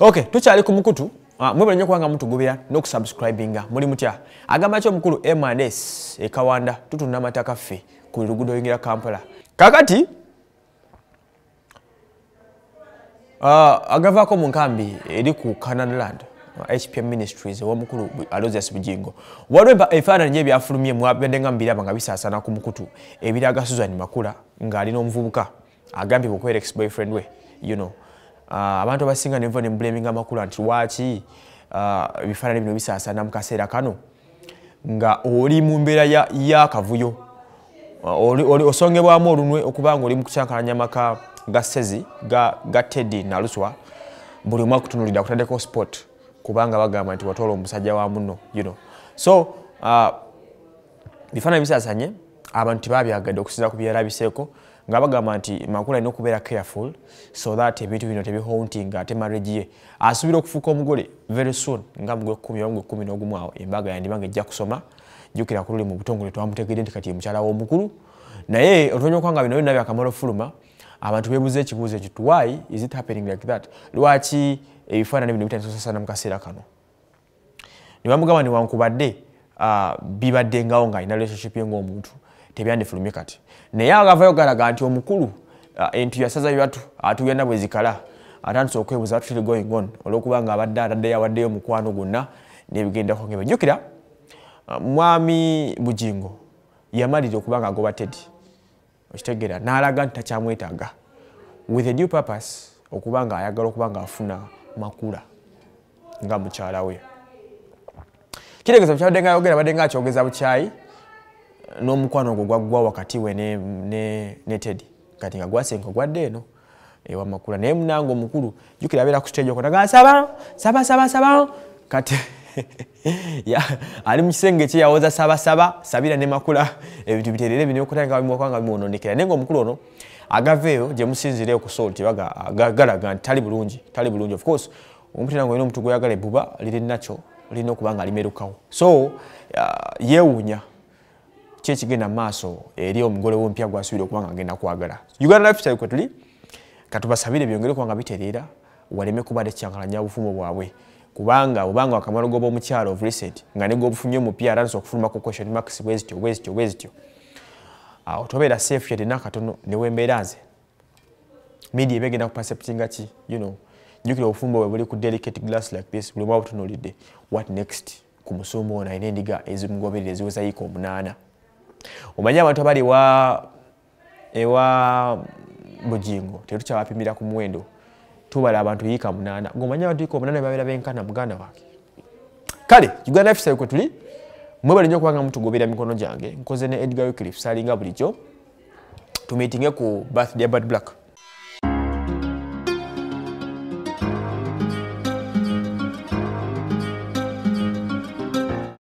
okay tukyali ku mukutu ah, mwebale nnyo kubanga mutugubira n'okusubscribinga muli mutya agamba ky omukulu mns ekawanda tutunda amataka ffe ku luguudo oyingira kampala kakati ah, agavaako mu nkambi eri ku canadland hpm ministries ewomukulu alozias bugingo waliwo ebifaananyi ebyafulumye mwabadde nga mubiraba nga bisaasana ku mukutu ebiraga suzan makula ng'alina omuvubuka agambye bwe okwera ex boyfriend we you know Ah, abantu abasinga ne nva ne mbulaminga amakulu nti lwaki ah, ebifaanani bino bisaasaana mu kaseera kano nga oli mu mbeera yakavuyo ah, osongebwamu olunwe okuba nga oli mu kusankalanya amaka ga sezi ga teddi naluswa buli omwaka kutunulira kutaddeko spot kubanga bagamba nti watoola omusajja wamuno yuno so bifaanani bisaasanye abantu babyagadde okusinza ku byala biseeko nga bagamba nti makulu alina okubeera careful so that ebintu bino tebihunting ate marejiye asuubira okufuuka omugole very soon nga mugwe kumiwamugwe kumi n'ogumu awo embaga yandiba nga ejja kusoma jukira kululi mu butongole twamutegeere nti kati mukyala w'omukulu naye oluvanyuma okubanga bino birina byakamalaofuluma abantu bebuza ekibuuzo ekyo why is it happening like that lwaki ebifaanani bino bitandisasana mu kaseera kano nibamugamba niwankubadde ah, bibaddengawo nga alina relationship yengaomuntu tebyandifulumye kati naye agavayo galaga nti omukulu uh, entu yasaza yatu atugenda bwezikala atandisa okwebuza atutuli going on olwokuba nga abadde atadde yawaddeyo omukwano gonna nebigendako nga bajukira uh, mwami bugingo yamalira okuba nga agoba tedi okitegera n'alaga nti takyamwetaaga with a new purpose okuba nga ayagala okuba nga afuna makula nga mukyala we kitegeeza bukyabadde nga ayogera badde nga akyogeza bukyayi n'omukwano ogwo gwaggwa wakati we ne tedi kati nga gwasenko gwadde eno ewamakula naye munange omukulu jukira abeera ku stage okwo ntagaa saba saba saba saba kati ali mukisenge kye yawoza sabasaba sabira ne makula ebintu biterere binkutaanga bimwononekera naye ngaomukulu ono agaveeyo gyemusinzire okusolotibaga galaga nti tali bulungi tali bulungi of course omutina ngaoina omuntu gweyagala ebuba liri nakyo lirina okuba nga alimerukawo so yeewuunya uh, kyekigenda maaso eri omugole wompya gwasubire okubanga ngenda kwagala uganda lifetli katubasabire byongere kubanga biterera waleme kuba tekyankalanya obufumo bwabwe kubanga obanga wakamala goba omukyalo of recent nga negobufumye omupya ara okufulumako question max bwezityo bwezityo bwezityo awo ah, tobeera safe yadina katono newembeera nze media eba egenda kupercepting ki you know jukira obufumbo bwe buli ku delicate glass like this buli mwa butunulidde what next ku musumba ono ayina endiga ezimugoberera eziwezayiko omunaana omanyi abantu abali ewa bugingo tetukyabapimira ku muwendo tubala abantu yiika munaana ngaomanyi abantu yiika munaana babeera benkana muganda wake kale uganda fisa kwe tuli mwe balinya okubanga mutugobera mikono gyange nkoze ne edgar wiklif salinga bulijjo tumitinge ku birthday bad black